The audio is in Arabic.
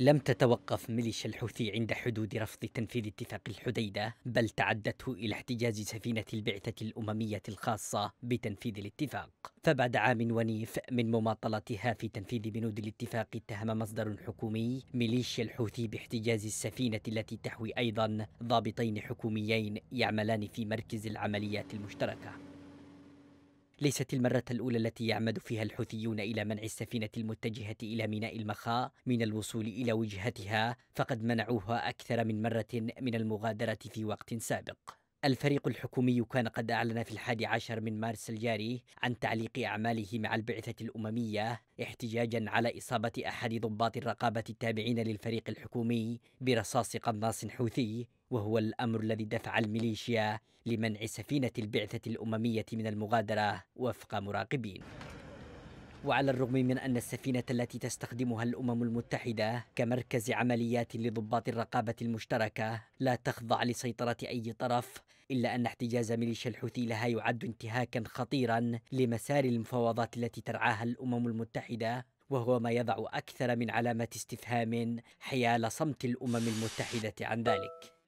لم تتوقف ميليشيا الحوثي عند حدود رفض تنفيذ اتفاق الحديدة بل تعدته إلى احتجاز سفينة البعثة الأممية الخاصة بتنفيذ الاتفاق فبعد عام ونيف من مماطلتها في تنفيذ بنود الاتفاق اتهم مصدر حكومي ميليشيا الحوثي باحتجاز السفينة التي تحوي أيضا ضابطين حكوميين يعملان في مركز العمليات المشتركة ليست المرة الأولى التي يعمد فيها الحوثيون إلى منع السفينة المتجهة إلى ميناء المخا من الوصول إلى وجهتها فقد منعوها أكثر من مرة من المغادرة في وقت سابق الفريق الحكومي كان قد أعلن في الحادي عشر من مارس الجاري عن تعليق أعماله مع البعثة الأممية احتجاجا على إصابة أحد ضباط الرقابة التابعين للفريق الحكومي برصاص قناص حوثي وهو الأمر الذي دفع الميليشيا لمنع سفينة البعثة الأممية من المغادرة وفق مراقبين وعلى الرغم من أن السفينة التي تستخدمها الأمم المتحدة كمركز عمليات لضباط الرقابة المشتركة لا تخضع لسيطرة أي طرف إلا أن احتجاز ميليشيا الحوثي لها يعد انتهاكا خطيرا لمسار المفاوضات التي ترعاها الأمم المتحدة وهو ما يضع أكثر من علامة استفهام حيال صمت الأمم المتحدة عن ذلك